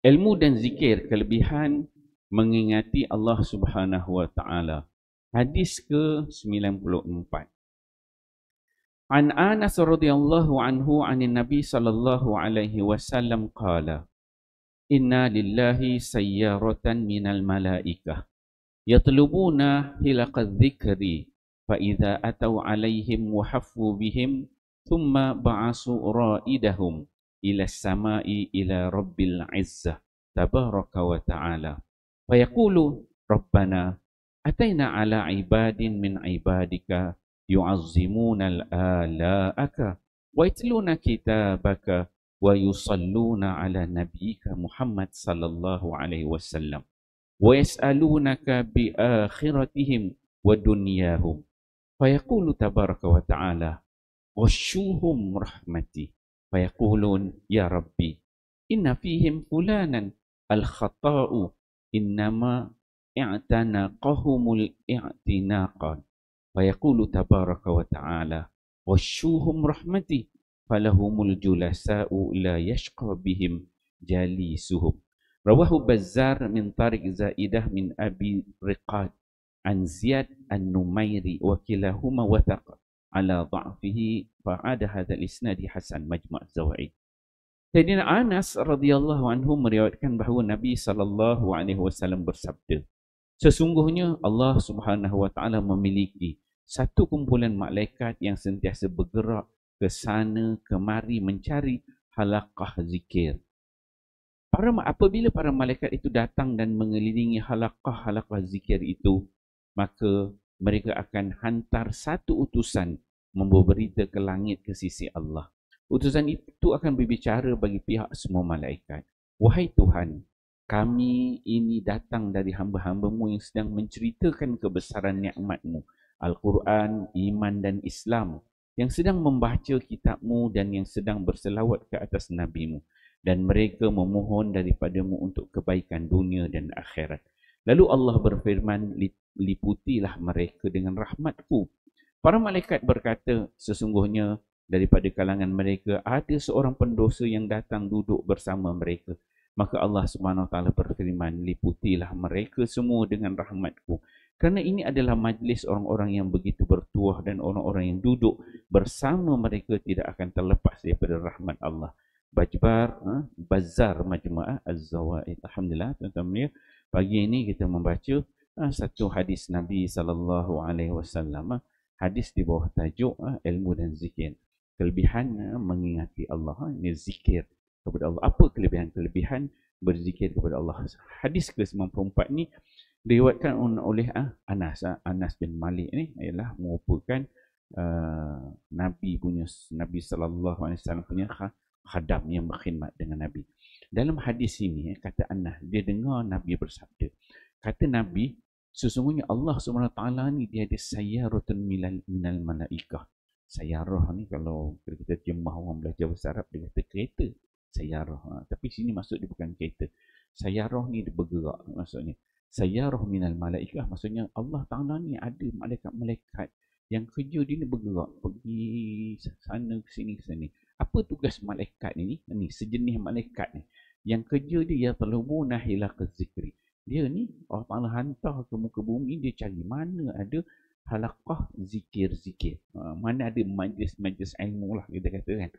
Ilmu dan zikir kelebihan mengingati Allah Subhanahu wa taala. Hadis ke-94. An Anas radhiyallahu anhu an Nabi sallallahu alaihi wasallam qala Inna lillahi sayyaratan minal malaikah yatlubuna hilaqadh zikri, fa idza atau alaihim wa bihim thumma ba'asu raidahum إلى السماء إلى رب العزة تبارك وتعالى فيقول ربنا أتينا على عباد من عبادك يعظمون الآلاءك ويتلون كتابك ويصلون على نبيك محمد صلى الله عليه وسلم ويسألونك بآخرتهم ودنياهم فيقول تبارك وتعالى غشوهم رحمتي fayaqulun ya rabbi inna fihim fulanan al-khata'u innama i'tanaqahumul i'tinaqan fayaqulu tabaraka wa ta'ala washuhum rahmati falahumul julasa'u la yashqa bihim jalisuhum rawahu bazzar min tariq zaidah min abi riqad an ziyad an numairi wa kilahuma wathaqa ala dha'fihi fa ada hadha isnadi hasan majma' zawaid Sayyidina Anas radhiyallahu anhu meriwayatkan bahawa Nabi sallallahu alaihi wasallam bersabda Sesungguhnya Allah Subhanahu wa taala memiliki satu kumpulan malaikat yang sentiasa bergerak ke sana kemari mencari halaqah zikir. Para apabila para malaikat itu datang dan mengelilingi halaqah halaqah zikir itu, maka mereka akan hantar satu utusan membawa berita ke langit ke sisi Allah. Utusan itu akan berbicara bagi pihak semua malaikat. Wahai Tuhan, kami ini datang dari hamba-hambamu yang sedang menceritakan kebesaran nikmatmu. Al-Quran, Iman dan Islam yang sedang membaca kitabmu dan yang sedang berselawat ke atas nabimu dan mereka memohon daripadamu untuk kebaikan dunia dan akhirat. Lalu Allah berfirman, liputilah mereka dengan rahmatku. Para malaikat berkata, sesungguhnya daripada kalangan mereka ada seorang pendosa yang datang duduk bersama mereka. Maka Allah SWT berfirman, liputilah mereka semua dengan rahmatku. Kerana ini adalah majlis orang-orang yang begitu bertuah dan orang-orang yang duduk bersama mereka tidak akan terlepas daripada rahmat Allah. Bajbar, ha? Bazar Majma'ah Az-Zawaid. Alhamdulillah, tuan-tuan, ya. -tuan, pagi ini kita membaca ah, satu hadis Nabi sallallahu alaihi wasallam ah, hadis di bawah tajuk ah, ilmu dan zikir kelebihan mengingati Allah ini zikir kepada Allah apa kelebihan-kelebihan berzikir kepada Allah hadis ke-94 ni diriwayatkan oleh Anas Anas bin Malik ni ialah merupakan nabi punya Nabi sallallahu alaihi wasallam punya khadam yang berkhidmat dengan Nabi. Dalam hadis ini, eh, kata Anas, dia dengar Nabi bersabda. Kata Nabi, sesungguhnya Allah SWT ni dia ada sayarutun minal, minal malaikah. Sayaruh ni kalau kita jemah orang belajar bahasa Arab, dia kata kereta. Sayaruh. Ha, tapi sini maksud dia bukan kereta. Sayaruh ni dia bergerak maksudnya. Sayaruh minal malaikah maksudnya Allah Ta'ala ni ada malaikat-malaikat yang kerja dia ni bergerak. Pergi sana, sini, sini. Apa tugas malaikat ni? Ni sejenis malaikat ni. Yang kerja dia ya talhumuna nahila kezikri. Dia ni Allah Taala hantar ke muka bumi dia cari mana ada halaqah zikir-zikir. Ha, mana ada majlis-majlis ilmu lah kita kata kan.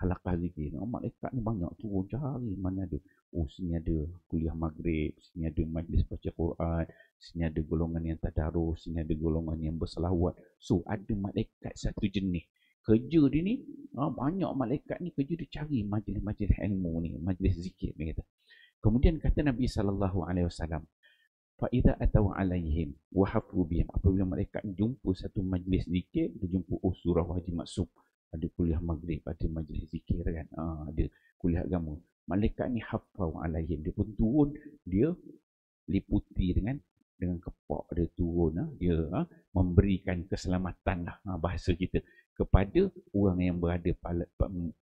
Halaqah zikir. orang malaikat ni banyak turun cari mana ada. Oh sini ada kuliah maghrib, sini ada majlis baca Quran, sini ada golongan yang tadarus, sini ada golongan yang berselawat. So ada malaikat satu jenis kerja dia ni ha, banyak malaikat ni kerja dia cari majlis-majlis ilmu ni majlis zikir dia kata kemudian kata Nabi sallallahu alaihi wasallam fa idza atau alaihim wa bihim apabila malaikat jumpa satu majlis zikir dia jumpa oh surah wajib masuk ada kuliah maghrib ada majlis zikir kan ha, ada kuliah agama malaikat ni hafau alaihim dia pun turun dia liputi dengan dengan kepak dia turun ah, dia memberikan keselamatan lah bahasa kita kepada orang yang berada pada,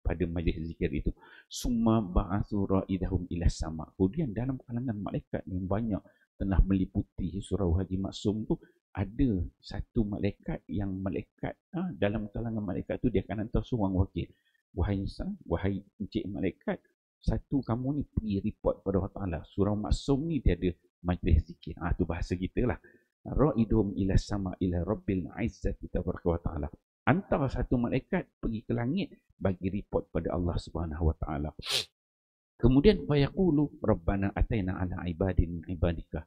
pada majlis zikir itu summa ba'athu ra'idahum ila sama kemudian dalam kalangan malaikat yang banyak telah meliputi surau haji maksum tu ada satu malaikat yang malaikat ha, dalam kalangan malaikat tu dia akan hantar seorang wakil wahai Isa, wahai encik malaikat satu kamu ni pergi report pada Allah Ta'ala surau maksum ni dia ada majlis zikir ha, tu bahasa kita lah ra'idum ila sama ila rabbil izzati tabaraka wa ta'ala hantar satu malaikat pergi ke langit bagi report pada Allah Subhanahu Wa Taala. Kemudian fayaqulu rabbana atina ala ibadin ibadika.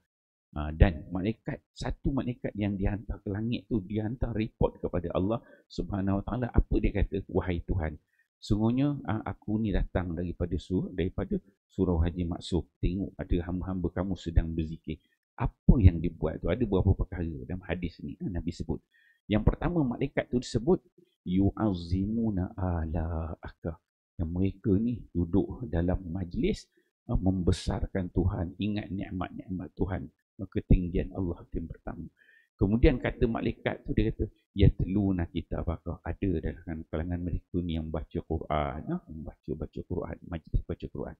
Ha, dan malaikat satu malaikat yang dihantar ke langit tu dihantar report kepada Allah Subhanahu Wa Taala apa dia kata wahai Tuhan. Sungguhnya ah, aku ni datang daripada surah daripada surau Haji Maksud. Tengok ada hamba-hamba kamu sedang berzikir. Apa yang dibuat tu? Ada beberapa perkara dalam hadis ni ah, Nabi sebut. Yang pertama malaikat tu disebut yu'azimuna ala aka. Yang mereka ni duduk dalam majlis uh, membesarkan Tuhan, ingat nikmat-nikmat Tuhan, eh, ketinggian Allah itu yang pertama. Kemudian kata malaikat tu dia kata ya teluna kita baka ada dalam kalangan mereka ni yang baca Quran, uh, membaca baca Quran, majlis baca Quran.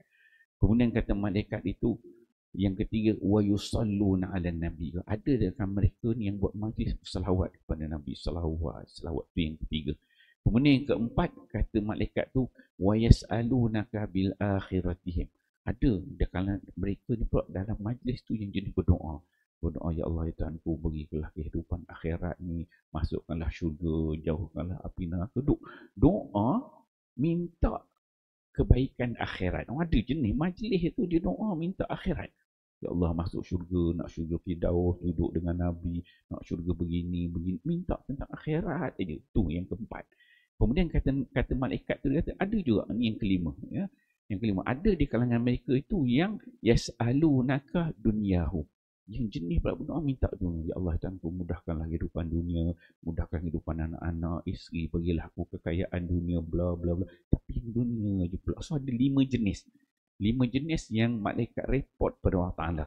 Kemudian kata malaikat itu yang ketiga, wa yusalluna ala nabi. Ada dalam mereka ni yang buat majlis selawat kepada nabi. Selawat, selawat tu yang ketiga. Kemudian yang keempat, kata malaikat tu, wa yas'aluna kabil akhiratihim. Ada dalam mereka ni pula dalam majlis tu yang jadi berdoa. Berdoa, Ya Allah, Ya Tuhan, ku berikanlah kehidupan akhirat ni. Masukkanlah syurga, jauhkanlah api neraka. Doa, minta kebaikan akhirat. ada jenis majlis itu dia doa minta akhirat. Ya Allah masuk syurga, nak syurga Firdaus, duduk dengan Nabi, nak syurga begini, begini. Minta tentang akhirat aja. Itu yang keempat. Kemudian kata, kata malaikat tu, kata, ada juga ni yang kelima. Ya. Yang kelima, ada di kalangan mereka itu yang yas'alu nakah dunyahu. Yang jenis pula berdoa minta dunia. Ya Allah, mudahkan mudahkanlah kehidupan dunia, mudahkan kehidupan anak-anak, isteri, bagilah aku kekayaan dunia, bla bla bla. Tapi dunia je pula. So ada lima jenis lima jenis yang malaikat report pada Allah Ta'ala.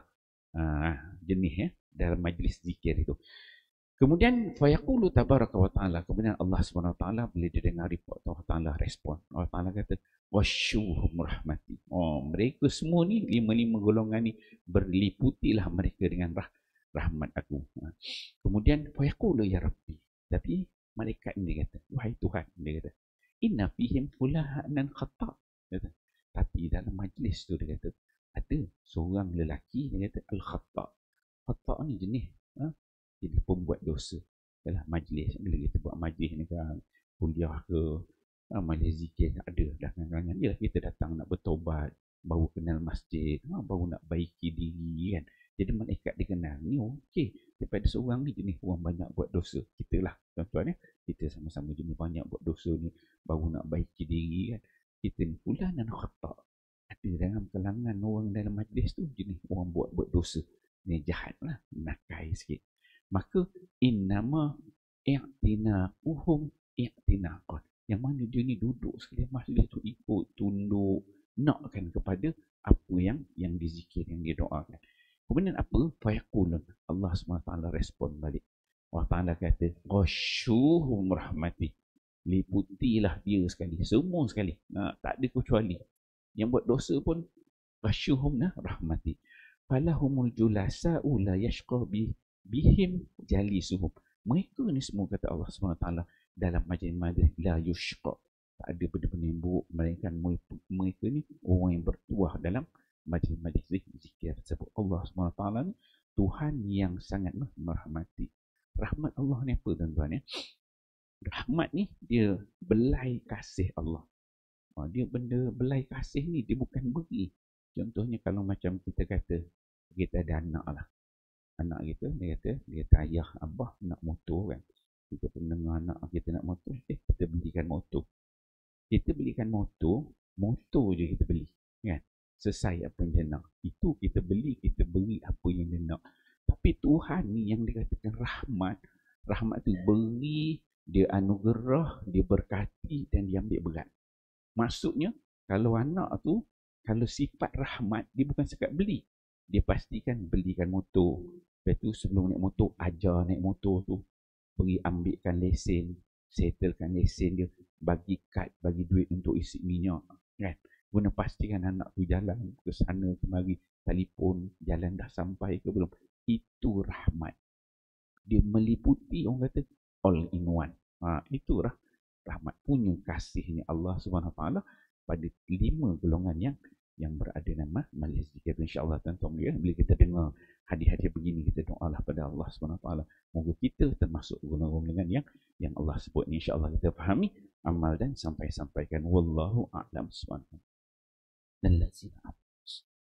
Ha, jenis ya, dalam majlis zikir itu. Kemudian fayaqulu tabaraka wa ta'ala. Kemudian Allah Subhanahu wa ta'ala boleh dia dengar report Allah Ta'ala respon. Allah Ta'ala kata wasyuhum rahmati. Oh, mereka semua ni lima-lima golongan ni berliputilah mereka dengan rah rahmat aku. Ha. Kemudian fayaqulu ya rabbi. Tapi malaikat ini kata, wahai Tuhan dia kata, inna fihim fulahan khata. Kata, tapi dalam majlis tu dia kata ada seorang lelaki dia kata Al-Khattab. Khattab ni jenis ha? jadi pembuat dosa dalam majlis. Bila kita buat majlis ni kan kuliah ke ha, majlis zikir tak ada dah kan Yalah, kita datang nak bertobat baru kenal masjid ha, baru nak baiki diri kan. Jadi malaikat dikenal ni okey daripada seorang ni jenis orang banyak buat dosa. Kita lah tuan-tuan ya. Kita sama-sama jenis banyak buat dosa ni baru nak baiki diri kan kita ni fulan dan khattab ada dalam orang dalam majlis tu jenis orang buat buat dosa ni jahat lah nakai sikit maka innama i'tina uhum i'tina yang mana dia ni duduk sekali majlis tu ikut tunduk nakkan kepada apa yang yang dizikir yang doakan. kemudian apa fayaqulun Allah SWT respon balik Allah Ta'ala kata Qashuhum rahmatih liputilah dia sekali semua sekali ha, tak ada kecuali yang buat dosa pun rasyuhum nah rahmati falahumul julasa ula yashqa bihim jali suhum mereka ni semua kata Allah SWT dalam majlis-majlis la yushqa tak ada benda-benda yang buruk mereka mereka ni orang yang bertuah dalam majlis-majlis zikir sebab Allah SWT ni Tuhan yang sangat merahmati rahmat Allah ni apa tuan-tuan ya eh? rahmat ni dia belai kasih Allah. Ha, dia benda belai kasih ni dia bukan beri. Contohnya kalau macam kita kata kita ada anak lah. Anak kita dia kata dia kata ayah abah nak motor kan. Kita pun dengar anak kita nak motor. Eh kita belikan motor. Kita belikan motor. Motor je kita beli. Kan? Sesai apa yang dia nak. Itu kita beli. Kita beri apa yang dia nak. Tapi Tuhan ni yang dikatakan rahmat. Rahmat tu beri dia anugerah, dia berkati dan dia ambil berat. Maksudnya, kalau anak tu, kalau sifat rahmat, dia bukan sekat beli. Dia pastikan belikan motor. Lepas tu sebelum naik motor, ajar naik motor tu. pergi ambilkan lesen, settlekan lesen dia. Bagi kad, bagi duit untuk isi minyak. Kan? Guna pastikan anak tu jalan ke sana, kemari. Telefon, jalan dah sampai ke belum. Itu rahmat. Dia meliputi, orang kata, all in one. Ha, itulah rahmat punya kasihnya Allah Subhanahu taala pada lima golongan yang yang berada nama majlis zikir insyaallah tuan-tuan ya bila kita dengar hadiah-hadiah begini kita doa doalah pada Allah Subhanahu taala moga kita termasuk golongan-golongan yang yang Allah sebut ni insyaallah kita fahami amal dan sampai-sampaikan wallahu a'lam subhanahu dan lazina